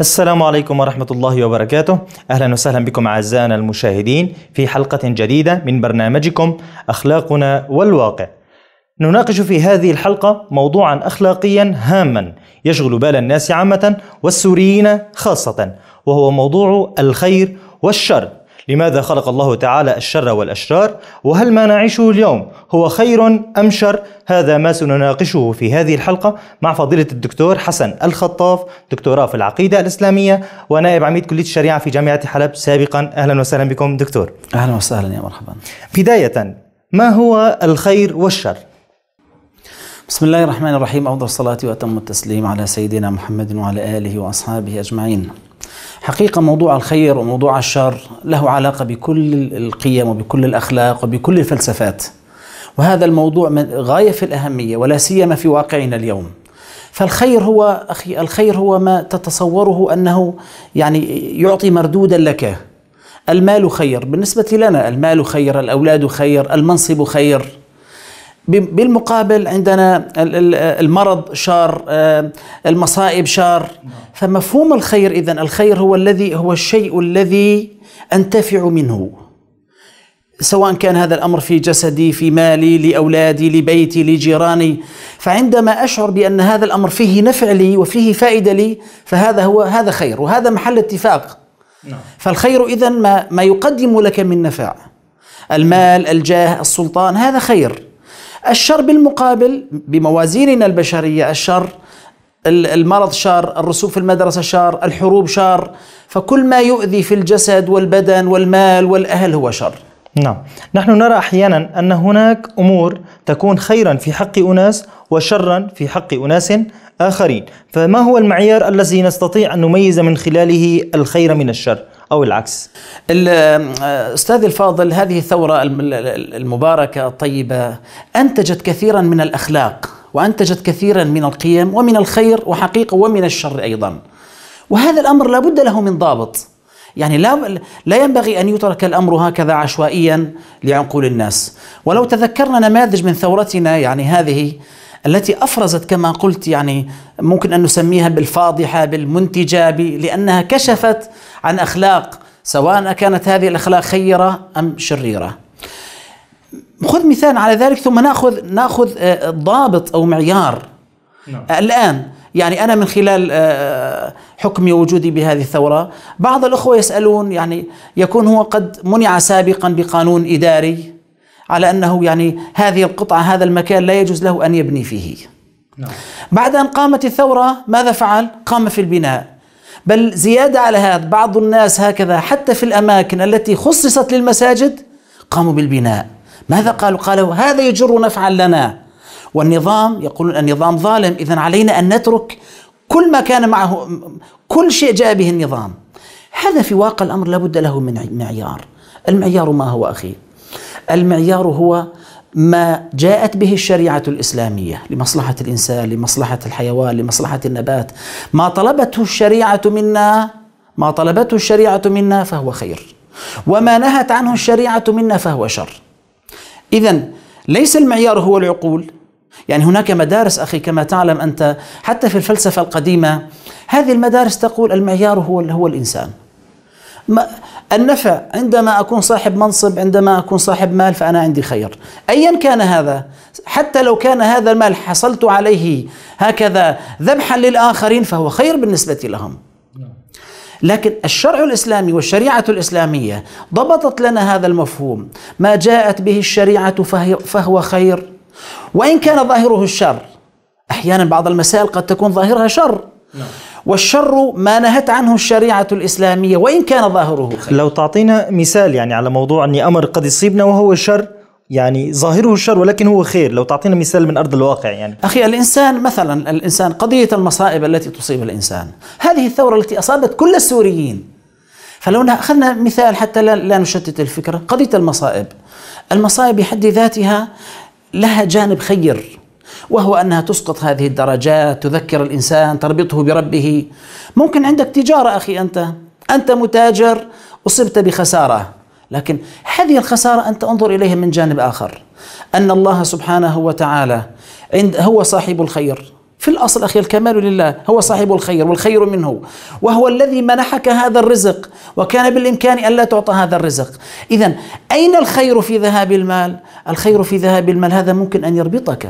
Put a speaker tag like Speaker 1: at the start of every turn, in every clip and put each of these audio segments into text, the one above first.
Speaker 1: السلام عليكم ورحمة الله وبركاته أهلا وسهلا بكم أعزائنا المشاهدين في حلقة جديدة من برنامجكم أخلاقنا والواقع نناقش في هذه الحلقة موضوعا أخلاقيا هاما يشغل بال الناس عامة والسوريين خاصة وهو موضوع الخير والشر لماذا خلق الله تعالى الشر والأشرار وهل ما نعيشه اليوم هو خير أم شر هذا ما سنناقشه في هذه الحلقة مع فضيلة الدكتور حسن الخطاف دكتوراه في العقيدة الإسلامية ونائب عميد كلية الشريعة في جامعة حلب سابقا أهلا وسهلا بكم دكتور أهلا وسهلا يا مرحبا بداية ما هو الخير والشر؟ بسم
Speaker 2: الله الرحمن الرحيم أفضل الصلاة وأتم التسليم على سيدنا محمد وعلى آله وأصحابه أجمعين حقيقة موضوع الخير وموضوع الشر له علاقة بكل القيم وبكل الأخلاق وبكل الفلسفات وهذا الموضوع من غاية في الأهمية ولا سيما في واقعنا اليوم فالخير هو أخي الخير هو ما تتصوره أنه يعني يعطي مردودا لك المال خير بالنسبة لنا المال خير الأولاد خير المنصب خير بالمقابل عندنا المرض شار آه، المصائب شار فمفهوم الخير إذن الخير هو الذي هو الشيء الذي أنتفع منه سواء كان هذا الامر في جسدي في مالي لاولادي لبيتي لجيراني فعندما اشعر بان هذا الامر فيه نفع لي وفيه فائده لي فهذا هو هذا خير وهذا محل اتفاق نعم. فالخير اذا ما ما يقدم لك من نفع المال الجاه السلطان هذا خير الشر بالمقابل بموازيننا البشرية الشر المرض شر الرسوب في المدرسة شر الحروب شر فكل ما يؤذي في الجسد والبدن والمال والأهل هو شر
Speaker 1: نعم نحن نرى أحيانا أن هناك أمور تكون خيرا في حق أناس وشرا في حق أناس آخرين فما هو المعيار الذي نستطيع أن نميز من خلاله الخير من الشر؟ أو العكس أستاذي الفاضل هذه
Speaker 2: الثورة المباركة الطيبة أنتجت كثيرا من الأخلاق وأنتجت كثيرا من القيم ومن الخير وحقيقة ومن الشر أيضا وهذا الأمر لا بد له من ضابط يعني لا لا ينبغي ان يترك الامر هكذا عشوائيا لعقول الناس، ولو تذكرنا نماذج من ثورتنا يعني هذه التي أفرزت كما قلت يعني ممكن أن نسميها بالفاضحة بالمنتجة لأنها كشفت عن أخلاق سواء كانت هذه الأخلاق خيرة أم شريرة خذ مثال على ذلك ثم ناخذ ناخذ آه، ضابط او معيار نعم. آه، الان يعني انا من خلال آه، حكمي ووجودي بهذه الثوره بعض الاخوه يسالون يعني يكون هو قد منع سابقا بقانون اداري على أنه يعني هذه القطعة هذا المكان لا يجوز له أن يبني فيه نعم. بعد أن قامت الثورة ماذا فعل؟ قام في البناء بل زيادة على هذا بعض الناس هكذا حتى في الأماكن التي خصصت للمساجد قاموا بالبناء ماذا قالوا؟ قالوا هذا يجر نفعا لنا والنظام يقولون النظام ظالم إذا علينا أن نترك كل ما كان معه كل شيء جاء به النظام هذا في واقع الأمر لابد له من معيار المعيار ما هو أخي المعيار هو ما جاءت به الشريعة الإسلامية لمصلحة الإنسان لمصلحة الحيوان لمصلحة النبات ما طلبته الشريعة منا ما طلبته الشريعة منا فهو خير وما نهت عنه الشريعة منا فهو شر إذا ليس المعيار هو العقول يعني هناك مدارس أخي كما تعلم أنت حتى في الفلسفة القديمة هذه المدارس تقول المعيار هو هو الإنسان ما النفع عندما أكون صاحب منصب عندما أكون صاحب مال فأنا عندي خير أيا كان هذا حتى لو كان هذا المال حصلت عليه هكذا ذبحا للآخرين فهو خير بالنسبة لهم لكن الشرع الاسلامي والشريعه الاسلاميه ضبطت لنا هذا المفهوم ما جاءت به الشريعه فهو خير وان كان ظاهره الشر احيانا بعض المسائل قد تكون ظاهرها شر نعم. والشر ما نهت عنه الشريعة الإسلامية وإن
Speaker 1: كان ظاهره خير لو تعطينا مثال يعني على موضوع أن أمر قد يصيبنا وهو شر يعني ظاهره الشر ولكن هو خير لو تعطينا مثال من أرض الواقع يعني أخي الإنسان مثلا الإنسان قضية المصائب التي تصيب الإنسان
Speaker 2: هذه الثورة التي أصابت كل السوريين فلو أخذنا مثال حتى لا نشتت الفكرة قضية المصائب المصائب بحد ذاتها لها جانب خير وهو أنها تسقط هذه الدرجات تذكر الإنسان تربطه بربه ممكن عندك تجارة أخي أنت أنت متاجر أصبت بخسارة لكن هذه الخسارة أنت انظر إليها من جانب آخر أن الله سبحانه وتعالى عند هو صاحب الخير في الأصل أخي الكمال لله هو صاحب الخير والخير منه وهو الذي منحك هذا الرزق وكان بالإمكان أن لا تعطى هذا الرزق إذا أين الخير في ذهاب المال؟ الخير في ذهاب المال هذا ممكن أن يربطك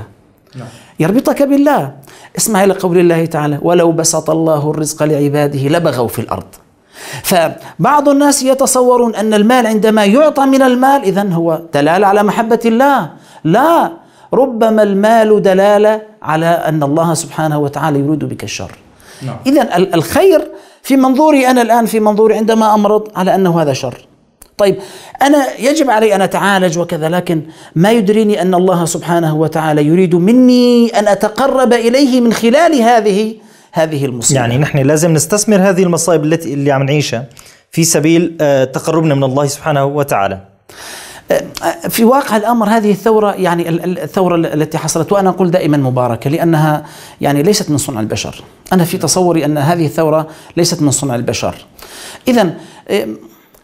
Speaker 2: نعم. يربطك بالله اسمع إلى قول الله تعالى ولو بسط الله الرزق لعباده لبغوا في الأرض فبعض الناس يتصورون أن المال عندما يعطى من المال إذا هو دلالة على محبة الله لا ربما المال دلالة على أن الله سبحانه وتعالى يريد بك الشر نعم. إذا الخير في منظوري أنا الآن في منظوري عندما أمرض على أنه هذا شر طيب أنا يجب علي أن أتعالج وكذا لكن ما يدريني أن الله سبحانه وتعالى يريد مني أن أتقرب إليه من خلال هذه
Speaker 1: هذه المصيبة يعني نحن لازم نستثمر هذه المصائب التي اللي عم نعيشها في سبيل آه، تقربنا من الله سبحانه وتعالى آه، آه، في واقع الامر هذه الثوره يعني الثوره التي حصلت وانا اقول دائما مباركه
Speaker 2: لانها يعني ليست من صنع البشر، انا في تصوري ان هذه الثوره ليست من صنع البشر. اذا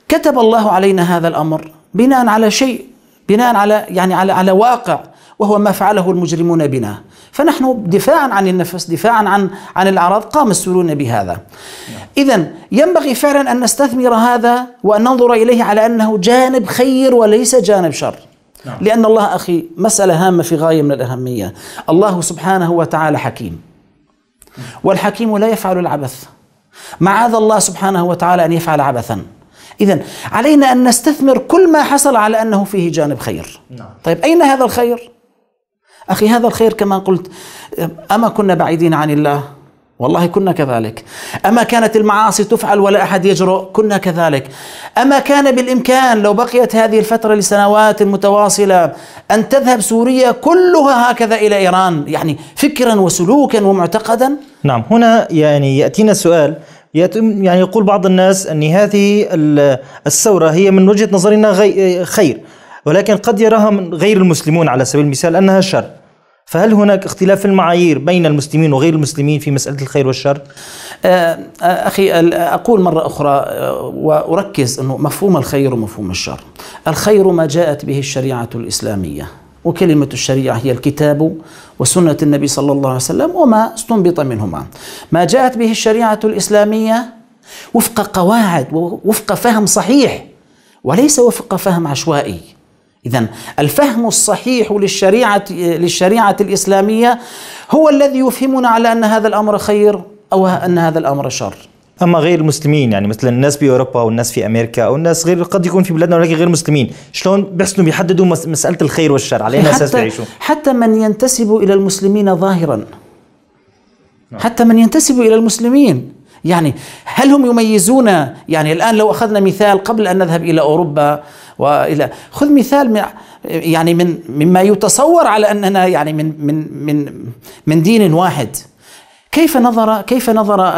Speaker 2: كتب الله علينا هذا الأمر بناء على شيء بناء على يعني على على واقع وهو ما فعله المجرمون بنا فنحن دفاعا عن النفس دفاعا عن عن الاعراض قام السوريون بهذا اذا ينبغي فعلا ان نستثمر هذا وان ننظر اليه على انه جانب خير وليس جانب شر نعم. لأن الله أخي مسألة هامة في غاية من الأهمية الله سبحانه وتعالى حكيم والحكيم لا يفعل العبث معاذ الله سبحانه وتعالى أن يفعل عبثا إذا علينا أن نستثمر كل ما حصل على أنه فيه جانب خير نعم. طيب أين هذا الخير؟ أخي هذا الخير كما قلت أما كنا بعيدين عن الله والله كنا كذلك أما كانت المعاصي تفعل ولا أحد يجرؤ كنا كذلك أما كان بالإمكان لو بقيت هذه الفترة لسنوات متواصلة أن تذهب سوريا كلها هكذا إلى إيران يعني فكرا
Speaker 1: وسلوكا ومعتقدا نعم هنا يعني يأتينا سؤال يتم يعني يقول بعض الناس أن هذه الثورة هي من وجهة نظرنا خير ولكن قد يراها من غير المسلمون على سبيل المثال أنها شر فهل هناك اختلاف في المعايير بين المسلمين وغير المسلمين في مسألة الخير والشر؟ آه، آه، أخي أقول
Speaker 2: مرة أخرى آه، وأركز أنه مفهوم الخير ومفهوم الشر الخير ما جاءت به الشريعة الإسلامية وكلمة الشريعة هي الكتاب وسنة النبي صلى الله عليه وسلم وما استنبط منهما ما جاءت به الشريعة الإسلامية وفق قواعد وفق فهم صحيح وليس وفق فهم عشوائي إذا الفهم الصحيح للشريعة للشريعة الإسلامية هو الذي يفهمنا على أن هذا الأمر خير أو أن هذا الأمر شر
Speaker 1: اما غير المسلمين يعني مثلا الناس باوروبا والناس في امريكا او الناس غير قد يكون في بلادنا ولكن غير مسلمين شلون بيحسنوا بيحددوا مساله الخير والشر على اي اساس بيعيشوا
Speaker 2: حتى من ينتسب الى المسلمين ظاهرا نعم. حتى من ينتسب الى المسلمين يعني هل هم يميزون يعني الان لو اخذنا مثال قبل ان نذهب الى اوروبا والى خذ مثال يعني من مما يتصور على اننا يعني من من من من دين واحد كيف نظر كيف نظر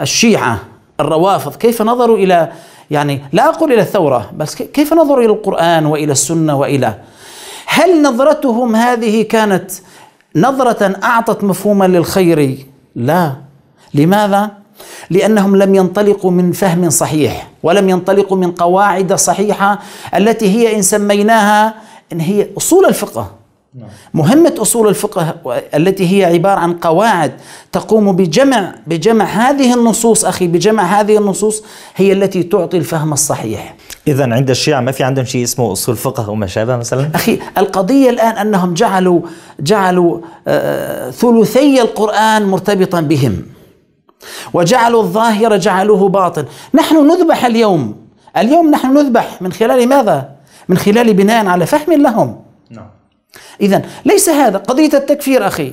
Speaker 2: الشيعة الروافض كيف نظروا إلى يعني لا أقول إلى الثورة بس كيف نظروا إلى القرآن وإلى السنة وإلى هل نظرتهم هذه كانت نظرة أعطت مفهوما للخير لا لماذا؟ لأنهم لم ينطلقوا من فهم صحيح ولم ينطلقوا من قواعد صحيحة التي هي إن سميناها إن هي أصول الفقه نعم. مهمة أصول الفقه التي هي عبارة عن قواعد تقوم بجمع بجمع هذه النصوص أخي بجمع هذه
Speaker 1: النصوص هي التي تعطي الفهم الصحيح إذا عند الشيعة ما في عندهم شيء اسمه أصول فقه وما شابه مثلا أخي القضية الآن أنهم جعلوا جعلوا آه،
Speaker 2: ثلثي القرآن مرتبطا بهم وجعلوا الظاهر جعلوه باطن نحن نذبح اليوم اليوم نحن نذبح من خلال ماذا؟ من خلال بناء على فهم لهم نعم إذا ليس هذا قضية التكفير أخي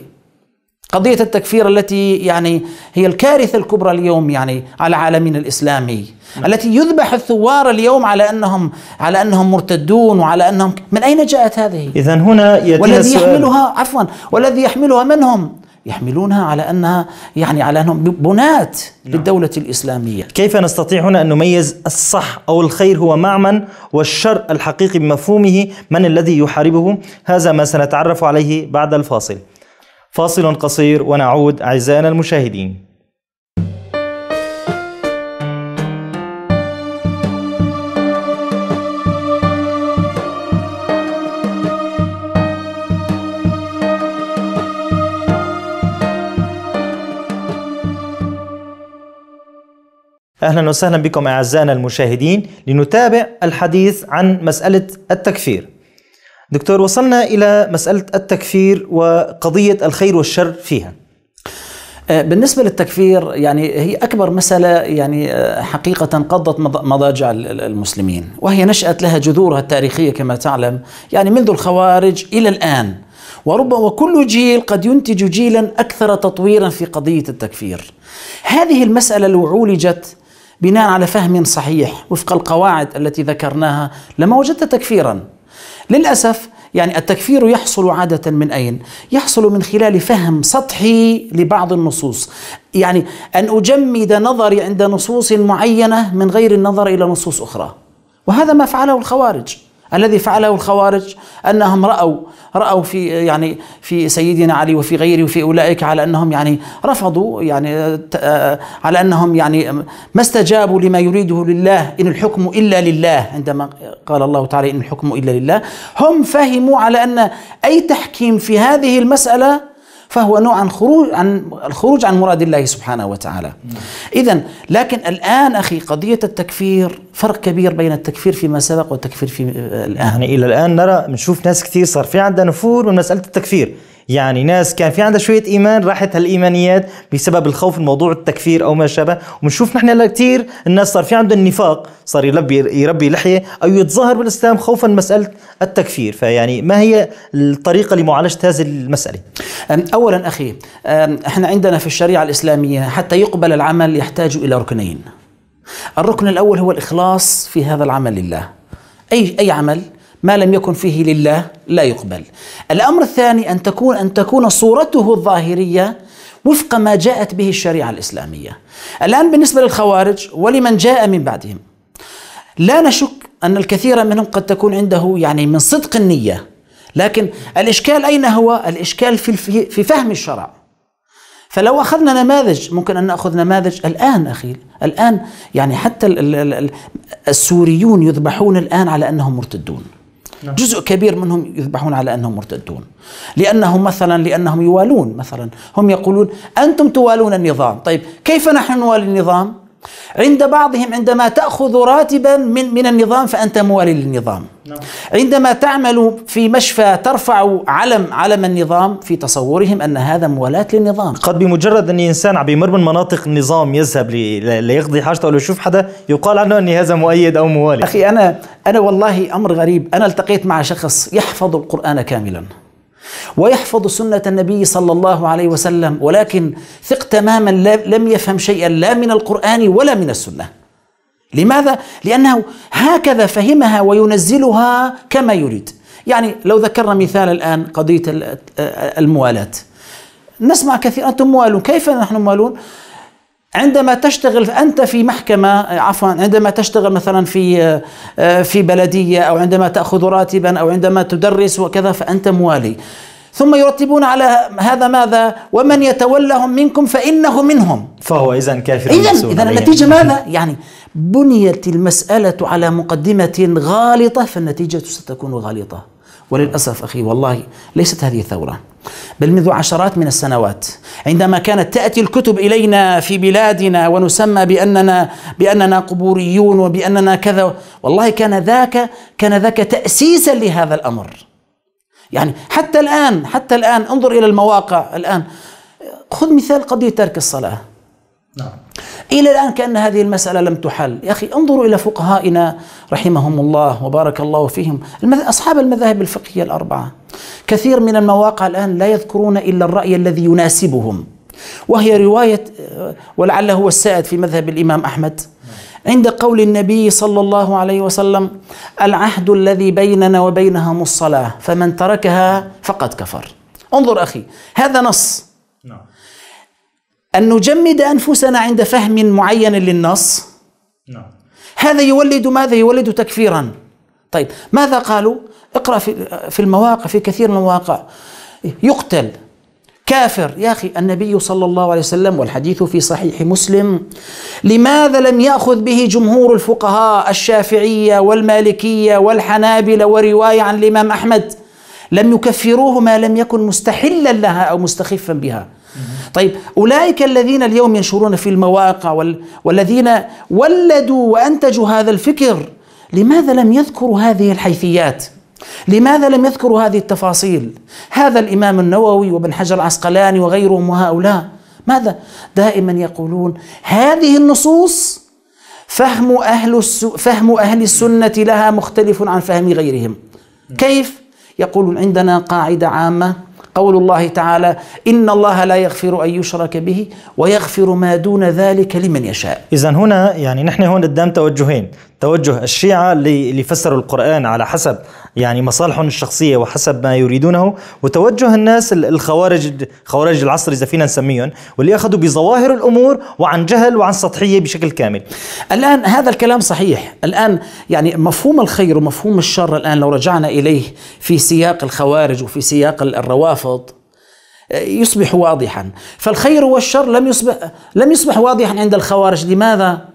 Speaker 2: قضية التكفير التي يعني هي الكارثة الكبرى اليوم يعني على عالمنا الإسلامي نعم. التي يذبح الثوار اليوم على أنهم على أنهم مرتدون وعلى أنهم من أين جاءت هذه؟ إذا هنا والذي السؤال. يحملها عفوا والذي يحملها
Speaker 1: منهم يحملونها على انها يعني على انهم بنات نعم. للدوله الاسلاميه. كيف نستطيع هنا ان نميز الصح او الخير هو مع من والشر الحقيقي بمفهومه من الذي يحاربه؟ هذا ما سنتعرف عليه بعد الفاصل. فاصل قصير ونعود اعزائنا المشاهدين. أهلا وسهلا بكم أعزائنا المشاهدين لنتابع الحديث عن مسألة التكفير دكتور وصلنا إلى مسألة التكفير وقضية الخير
Speaker 2: والشر فيها آه، بالنسبة للتكفير يعني هي أكبر مسألة يعني آه، حقيقة قضت مضاجع المسلمين وهي نشأت لها جذورها التاريخية كما تعلم يعني منذ الخوارج إلى الآن وربما كل جيل قد ينتج جيلا أكثر تطويرا في قضية التكفير هذه المسألة لو عولجت بناء على فهم صحيح وفق القواعد التي ذكرناها لما وجدت تكفيرا للأسف يعني التكفير يحصل عادة من أين؟ يحصل من خلال فهم سطحي لبعض النصوص يعني أن أجمد نظري عند نصوص معينة من غير النظر إلى نصوص أخرى وهذا ما فعله الخوارج الذي فعله الخوارج انهم راوا راوا في يعني في سيدنا علي وفي غيره وفي اولئك على انهم يعني رفضوا يعني آه، على انهم يعني ما استجابوا لما يريده لله ان الحكم الا لله عندما قال الله تعالى ان الحكم الا لله هم فهموا على ان اي تحكيم في هذه المساله فهو نوع عن خروج عن الخروج عن مراد الله سبحانه وتعالى إذا لكن
Speaker 1: الآن أخي قضية التكفير فرق كبير بين التكفير فيما سبق والتكفير في آه، الآن يعني إلى الآن نرى بنشوف ناس كثير صار في عندها نفور من مسألة التكفير يعني ناس كان في عندها شوية إيمان راحت هالإيمانيات بسبب الخوف من موضوع التكفير أو ما شابه وبنشوف نحن هلا كثير الناس صار في عندهم نفاق صار يلبي يربي لحية أو يتظاهر بالإسلام خوفا من مسألة التكفير فيعني ما هي الطريقة لمعالجة هذه المسألة أولا
Speaker 2: أخي احنا عندنا في الشريعة الإسلامية حتى يقبل العمل يحتاج إلى ركنين الركن الأول هو الإخلاص في هذا العمل لله أي أي عمل ما لم يكن فيه لله لا يقبل. الامر الثاني ان تكون ان تكون صورته الظاهريه وفق ما جاءت به الشريعه الاسلاميه. الان بالنسبه للخوارج ولمن جاء من بعدهم لا نشك ان الكثير منهم قد تكون عنده يعني من صدق النيه لكن الاشكال اين هو؟ الاشكال في في فهم الشرع. فلو اخذنا نماذج ممكن ان ناخذ نماذج الان اخي الان يعني حتى السوريون يذبحون الان على انهم مرتدون نعم. جزء كبير منهم يذبحون على انهم مرتدون لانهم مثلا لانهم يوالون مثلا هم يقولون انتم توالون النظام طيب كيف نحن نوالي النظام عند بعضهم عندما تأخذ راتبا من, من النظام فأنت موالي للنظام نعم. عندما تعمل في مشفى ترفع علم علم النظام في تصورهم أن هذا
Speaker 1: موالاة للنظام قد بمجرد أن إنسان عم يمر من مناطق النظام يذهب ليقضي حاجته أو يشوف حدا يقال عنه أن هذا مؤيد أو موالي أخي أنا أنا والله أمر غريب أنا
Speaker 2: التقيت مع شخص يحفظ القرآن كاملا ويحفظ سنة النبي صلى الله عليه وسلم ولكن ثق تماما لم يفهم شيئا لا من القرآن ولا من السنة لماذا؟ لأنه هكذا فهمها وينزلها كما يريد يعني لو ذكرنا مثال الآن قضية الموالاة نسمع كثيرا أنتم موالون كيف نحن موالون؟ عندما تشتغل أنت في محكمة عفوا عندما تشتغل مثلا في آه، في بلدية أو عندما تأخذ راتبا أو عندما تدرس وكذا فأنت موالي ثم يرتبون على هذا ماذا ومن يتولهم منكم فإنه منهم
Speaker 1: فهو إذا كافر إذا إذا النتيجة ماذا
Speaker 2: يعني بنيت المسألة على مقدمة غالطة فالنتيجة ستكون غالطة وللأسف أخي والله ليست هذه ثورة بل منذ عشرات من السنوات عندما كانت تأتي الكتب إلينا في بلادنا ونسمى بأننا بأننا قبوريون وبأننا كذا والله كان ذاك كان ذاك تأسيسا لهذا الأمر يعني حتى الآن حتى الآن انظر إلى المواقع الآن خذ مثال قضية ترك الصلاة نعم. إلى الآن كأن هذه المسألة لم تحل يا أخي انظروا إلى فقهائنا رحمهم الله وبارك الله فيهم أصحاب المذاهب الفقهية الأربعة كثير من المواقع الآن لا يذكرون إلا الرأي الذي يناسبهم وهي رواية ولعله هو السائد في مذهب الإمام أحمد عند قول النبي صلى الله عليه وسلم العهد الذي بيننا وبينهم الصلاة فمن تركها فقد كفر انظر أخي هذا نص نعم. أن نجمد أنفسنا عند فهم معين للنص نعم. هذا يولد ماذا يولد تكفيرا طيب ماذا قالوا اقرأ في المواقع في كثير من المواقع يقتل كافر يا أخي النبي صلى الله عليه وسلم والحديث في صحيح مسلم لماذا لم يأخذ به جمهور الفقهاء الشافعية والمالكية والحنابلة ورواية عن الإمام أحمد لم يكفروه ما لم يكن مستحلا لها أو مستخفا بها طيب أولئك الذين اليوم ينشرون في المواقع والذين ولدوا وأنتجوا هذا الفكر لماذا لم يذكروا هذه الحيثيات؟ لماذا لم يذكروا هذه التفاصيل؟ هذا الإمام النووي وابن حجر العسقلاني وغيرهم وهؤلاء ماذا؟ دائما يقولون هذه النصوص فهم أهل الس... فهم أهل السنة لها مختلف عن فهم غيرهم. كيف؟ يقولون عندنا قاعدة عامة قول الله تعالى إن الله لا يغفر أن يشرك به ويغفر ما دون ذلك لمن
Speaker 1: يشاء إذا هنا يعني نحن هون قدام توجهين توجه الشيعة اللي فسروا القرآن على حسب يعني مصالحهم الشخصية وحسب ما يريدونه وتوجه الناس الخوارج خوارج العصر إذا فينا نسميهم واللي أخذوا بظواهر الأمور وعن جهل وعن سطحية بشكل كامل الآن هذا الكلام صحيح الآن يعني مفهوم الخير ومفهوم الشر الآن لو رجعنا
Speaker 2: إليه في سياق الخوارج وفي سياق الروافض آه، يصبح واضحا فالخير والشر لم يصبح لم يصبح واضحا عند الخوارج لماذا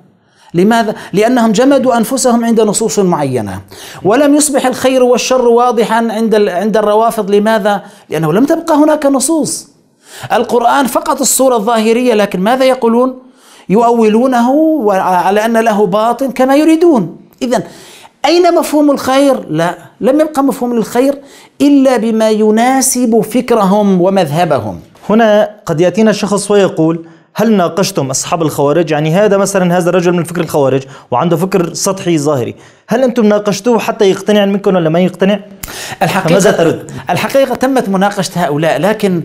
Speaker 2: لماذا؟ لأنهم جمدوا أنفسهم عند نصوص معينة ولم يصبح الخير والشر واضحا عند عند الروافض لماذا؟ لأنه لم تبقى هناك نصوص القرآن فقط الصورة الظاهرية لكن ماذا يقولون؟ يؤولونه على أن له باطن كما يريدون إذا أين مفهوم الخير؟ لا لم يبقى
Speaker 1: مفهوم الخير إلا بما يناسب فكرهم ومذهبهم هنا قد يأتينا شخص ويقول هل ناقشتم أصحاب الخوارج يعني هذا مثلا هذا الرجل من فكر الخوارج وعنده فكر سطحي ظاهري هل أنتم ناقشتوه حتى يقتنع منكم ولا ما يقتنع؟ الحقيقة ماذا ترد؟ الحقيقة تمت مناقشة هؤلاء لكن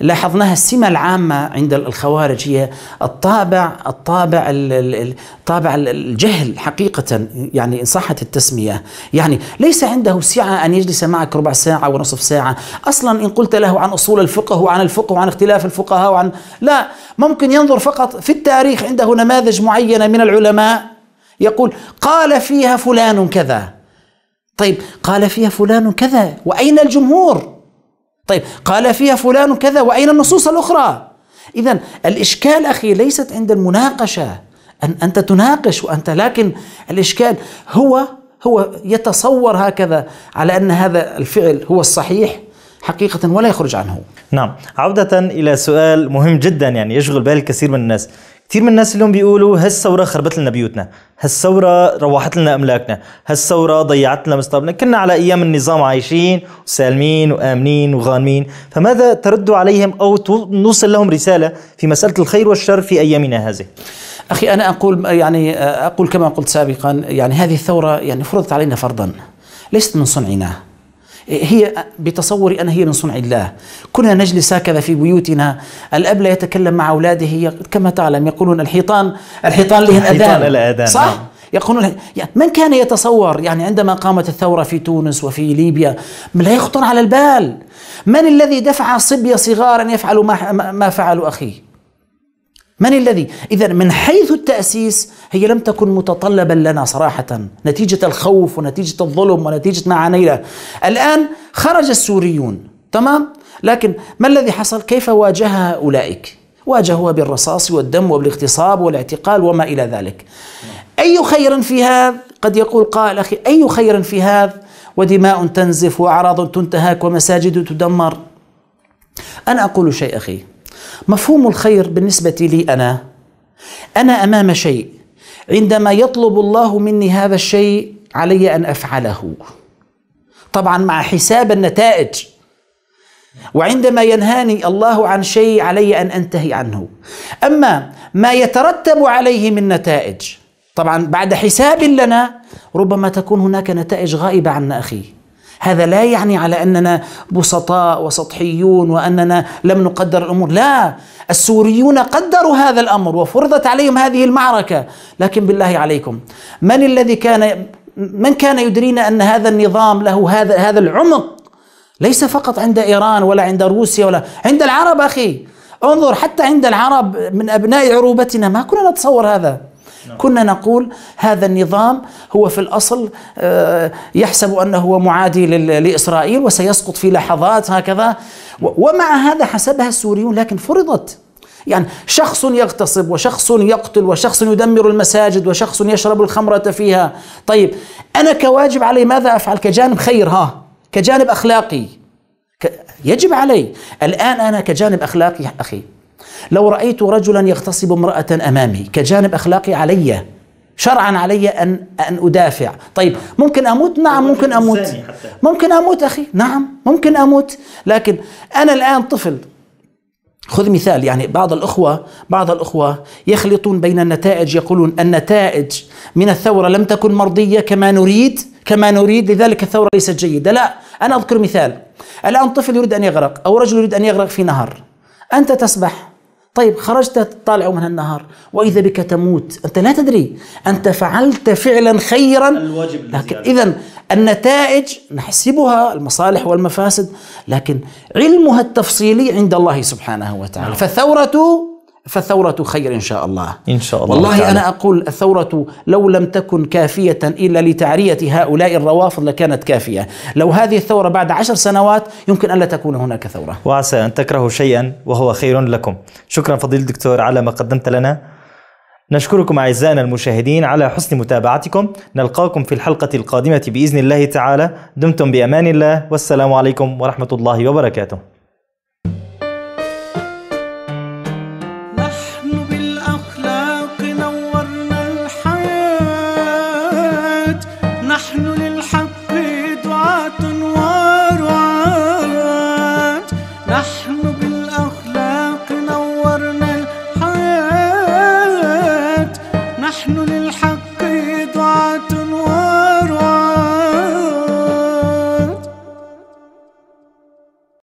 Speaker 2: لاحظناها السمة العامة عند الخوارج هي الطابع الطابع الطابع الجهل حقيقة يعني إن صحت التسمية يعني ليس عنده سعة أن يجلس معك ربع ساعة ونصف ساعة أصلا إن قلت له عن أصول الفقه وعن الفقه وعن اختلاف الفقهاء وعن لا ممكن ينظر فقط في التاريخ عنده نماذج معينة من العلماء يقول قال فيها فلان كذا طيب قال فيها فلان كذا وأين الجمهور طيب قال فيها فلان كذا وأين النصوص الأخرى إذا الإشكال أخي ليست عند المناقشة أن أنت تناقش وأنت لكن الإشكال هو هو يتصور هكذا
Speaker 1: على أن هذا الفعل هو الصحيح حقيقة ولا يخرج عنه نعم عودة إلى سؤال مهم جدا يعني يشغل بال الكثير من الناس كثير من الناس اليوم بيقولوا هالثوره خربت لنا بيوتنا هالثوره روحت لنا املاكنا هالثوره ضيعت لنا مستقبلنا كنا على ايام النظام عايشين وسالمين وامنين وغانمين فماذا ترد عليهم او نوصل لهم رساله في مساله الخير والشر في ايامنا هذه اخي انا
Speaker 2: اقول يعني اقول كما قلت سابقا يعني هذه الثوره يعني فرضت علينا فرضا ليست من صنعنا هي بتصوري أنا هي من صنع الله كنا نجلس هكذا في بيوتنا الأب لا يتكلم مع أولاده كما تعلم يقولون الحيطان الحيطان نعم. له أذان الحيطان صح؟ يقولون يعني من كان يتصور يعني عندما قامت الثورة في تونس وفي ليبيا لا يخطر على البال من الذي دفع صبية صغار أن يفعلوا ما, ما فعلوا أخيه من الذي؟ إذا من حيث التأسيس هي لم تكن متطلبا لنا صراحة نتيجة الخوف ونتيجة الظلم ونتيجة ما عانينا الآن خرج السوريون تمام؟ لكن ما الذي حصل؟ كيف واجهها أولئك؟ واجهوها بالرصاص والدم وبالاغتصاب والاعتقال وما إلى ذلك أي خير في هذا؟ قد يقول قائل أخي أي خير في هذا؟ ودماء تنزف وأعراض تنتهك ومساجد تدمر أنا أقول شيء أخي مفهوم الخير بالنسبه لي انا انا امام شيء عندما يطلب الله مني هذا الشيء علي ان افعله طبعا مع حساب النتائج وعندما ينهاني الله عن شيء علي ان انتهي عنه اما ما يترتب عليه من نتائج طبعا بعد حساب لنا ربما تكون هناك نتائج غائبه عنا اخي هذا لا يعني على أننا بسطاء وسطحيون وأننا لم نقدر الأمور لا السوريون قدروا هذا الأمر وفرضت عليهم هذه المعركة لكن بالله عليكم من الذي كان من كان يدرينا أن هذا النظام له هذا هذا العمق ليس فقط عند إيران ولا عند روسيا ولا عند العرب أخي انظر حتى عند العرب من أبناء عروبتنا ما كنا نتصور هذا نعم. كنا نقول هذا النظام هو في الأصل آه، يحسب أنه هو معادي لإسرائيل وسيسقط في لحظات هكذا ومع هذا حسبها السوريون لكن فرضت يعني شخص يغتصب وشخص يقتل وشخص يدمر المساجد وشخص يشرب الخمرة فيها طيب أنا كواجب علي ماذا أفعل كجانب خير ها كجانب أخلاقي يجب علي الآن أنا كجانب أخلاقي أخي لو رأيت رجلا يغتصب امرأة أمامي كجانب أخلاقي علي شرعا علي أن أن أدافع طيب ممكن أموت نعم ممكن أموت ممكن أموت أخي نعم ممكن أموت لكن أنا الآن طفل خذ مثال يعني بعض الأخوة بعض الأخوة يخلطون بين النتائج يقولون النتائج من الثورة لم تكن مرضية كما نريد كما نريد لذلك الثورة ليست جيدة لا أنا أذكر مثال الآن طفل يريد أن يغرق أو رجل يريد أن يغرق في نهر أنت تسبح طيب خرجت تطالع من النهار وإذا بك تموت أنت لا تدري أنت فعلت فعلا خيرا الواجب لكن إذا النتائج نحسبها المصالح والمفاسد لكن علمها التفصيلي عند الله سبحانه وتعالى نعم. فالثورة فالثورة خير إن شاء الله
Speaker 1: إن شاء الله والله تعالى. أنا
Speaker 2: أقول الثورة لو لم تكن كافية إلا لتعرية هؤلاء الروافض لكانت كافية
Speaker 1: لو هذه الثورة بعد عشر سنوات يمكن أن لا تكون هناك ثورة وعسى أن تكرهوا شيئا وهو خير لكم شكرا فضيل الدكتور على ما قدمت لنا نشكركم أعزائنا المشاهدين على حسن متابعتكم نلقاكم في الحلقة القادمة بإذن الله تعالى دمتم بأمان الله والسلام عليكم ورحمة الله وبركاته